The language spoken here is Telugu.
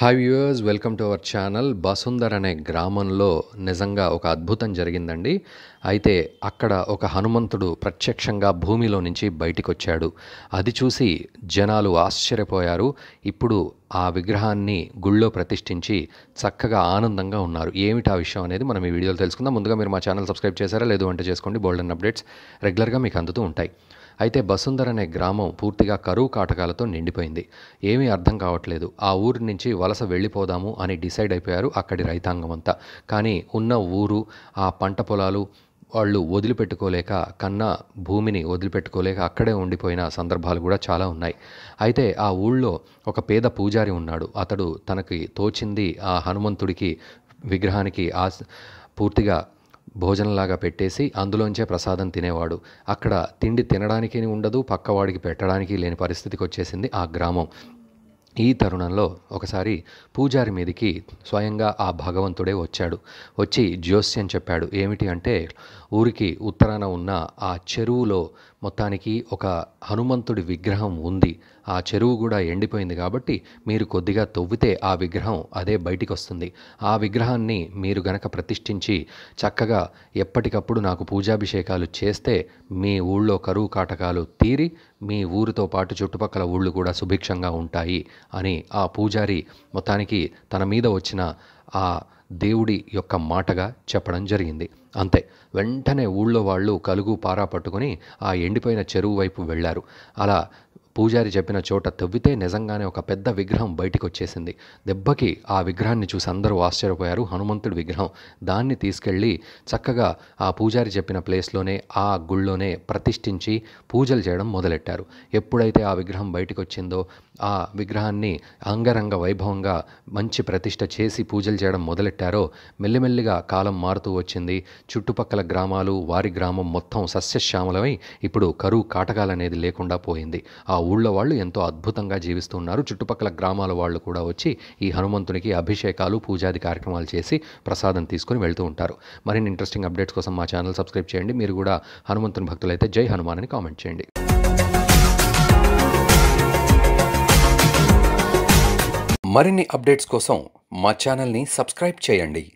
hi viewers welcome to our channel Basundar అనే గ్రామంలో నిజంగా ఒక అద్భుతం జరిగిందండి అయితే అక్కడ ఒక హనుమంతుడు ప్రత్యక్షంగా భూమిలో నుంచి బయటికొచ్చాడు వచ్చాడు అది చూసి జనాలు ఆశ్చర్యపోయారు ఇప్పుడు ఆ విగ్రహాన్ని గుళ్ళో ప్రతిష్ఠించి చక్కగా ఆనందంగా ఉన్నారు ఏమిటి ఆ విషయం అనేది మనం ఈ వీడియోలో తెలుసుకుందాం ముందుగా మీరు మా ఛానల్ సబ్స్క్రైబ్ చేశారా లేదు అంటే చేసుకోండి బోల్డెన్ అప్డేట్స్ రెగ్యులర్గా మీకు అందుతూ ఉంటాయి అయితే బసుందర్ అనే గ్రామం పూర్తిగా కరువు కాటకాలతో నిండిపోయింది ఏమీ అర్థం కావట్లేదు ఆ ఊరి నుంచి వలస వెళ్ళిపోదాము అని డిసైడ్ అయిపోయారు అక్కడి రైతాంగం అంతా కానీ ఉన్న ఊరు ఆ పంట పొలాలు వాళ్ళు వదిలిపెట్టుకోలేక కన్నా భూమిని వదిలిపెట్టుకోలేక అక్కడే ఉండిపోయిన సందర్భాలు కూడా చాలా ఉన్నాయి అయితే ఆ ఊళ్ళో ఒక పేద పూజారి ఉన్నాడు అతడు తనకి తోచింది ఆ హనుమంతుడికి విగ్రహానికి ఆ పూర్తిగా భోజనంలాగా పెట్టేసి అందులోంచే ప్రసాదం తినేవాడు అక్కడ తిండి తినడానికి ఉండదు పక్కవాడికి పెట్టడానికి లేని పరిస్థితికి వచ్చేసింది ఆ గ్రామం ఈ తరుణంలో ఒకసారి పూజారి మీదికి స్వయంగా ఆ భగవంతుడే వచ్చాడు వచ్చి జ్యోస్యం చెప్పాడు ఏమిటి అంటే ఊరికి ఉత్తరాన ఉన్న ఆ చెరువులో మొత్తానికి ఒక హనుమంతుడి విగ్రహం ఉంది ఆ చెరువు కూడా ఎండిపోయింది కాబట్టి మీరు కొద్దిగా తవ్వితే ఆ విగ్రహం అదే బయటికి వస్తుంది ఆ విగ్రహాన్ని మీరు గనక ప్రతిష్ఠించి చక్కగా ఎప్పటికప్పుడు నాకు పూజాభిషేకాలు చేస్తే మీ ఊళ్ళో కరువు కాటకాలు తీరి మీ ఊరితో పాటు చుట్టుపక్కల ఊళ్ళు కూడా సుభిక్షంగా ఉంటాయి అని ఆ పూజారి మొత్తానికి తన మీద వచ్చిన ఆ దేవుడి యొక్క మాటగా చెప్పడం జరిగింది అంతే వెంటనే ఊళ్ళో వాళ్ళు కలుగు పారా పట్టుకుని ఆ ఎండిపోయిన చెరువు వైపు వెళ్ళారు అలా పూజారి చెప్పిన చోట తవ్వితే నిజంగానే ఒక పెద్ద విగ్రహం బయటికి వచ్చేసింది దెబ్బకి ఆ విగ్రహాన్ని చూసి అందరూ ఆశ్చర్యపోయారు హనుమంతుడి విగ్రహం దాన్ని తీసుకెళ్ళి చక్కగా ఆ పూజారి చెప్పిన ప్లేస్లోనే ఆ గుళ్ళోనే ప్రతిష్ఠించి పూజలు చేయడం మొదలెట్టారు ఎప్పుడైతే ఆ విగ్రహం బయటకు వచ్చిందో ఆ విగ్రహాన్ని అంగరంగ వైభవంగా మంచి ప్రతిష్ట చేసి పూజలు చేయడం మొదలెట్టారో మెల్లిమెల్లిగా కాలం మారుతూ వచ్చింది చుట్టుపక్కల గ్రామాలు వారి గ్రామం మొత్తం సస్యశ్యామలమై ఇప్పుడు కరువు కాటకాలనేది లేకుండా పోయింది ఆ ఊళ్ళో వాళ్ళు ఎంతో అద్భుతంగా జీవిస్తున్నారు చుట్టుపక్కల గ్రామాల వాళ్ళు కూడా వచ్చి ఈ హనుమంతునికి అభిషేకాలు పూజాది కార్యక్రమాలు చేసి ప్రసాదం తీసుకుని వెళ్తూ ఉంటారు మరిన్ని ఇంట్రెస్టింగ్ అప్డేట్స్ కోసం మా ఛానల్ సబ్స్క్రైబ్ చేయండి మీరు కూడా హనుమంతుని భక్తులైతే జై హనుమాన్ అని కామెంట్ చేయండి మరిన్ని అప్డేట్స్ కోసం మా ఛానల్ని సబ్స్క్రైబ్ చేయండి